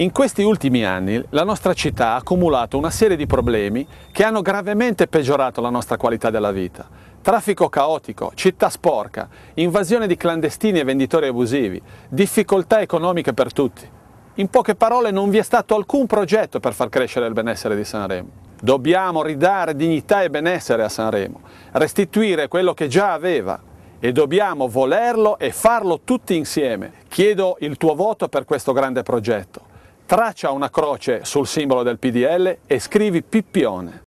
In questi ultimi anni la nostra città ha accumulato una serie di problemi che hanno gravemente peggiorato la nostra qualità della vita. Traffico caotico, città sporca, invasione di clandestini e venditori abusivi, difficoltà economiche per tutti. In poche parole non vi è stato alcun progetto per far crescere il benessere di Sanremo. Dobbiamo ridare dignità e benessere a Sanremo, restituire quello che già aveva, e dobbiamo volerlo e farlo tutti insieme. Chiedo il tuo voto per questo grande progetto. Traccia una croce sul simbolo del PDL e scrivi Pippione.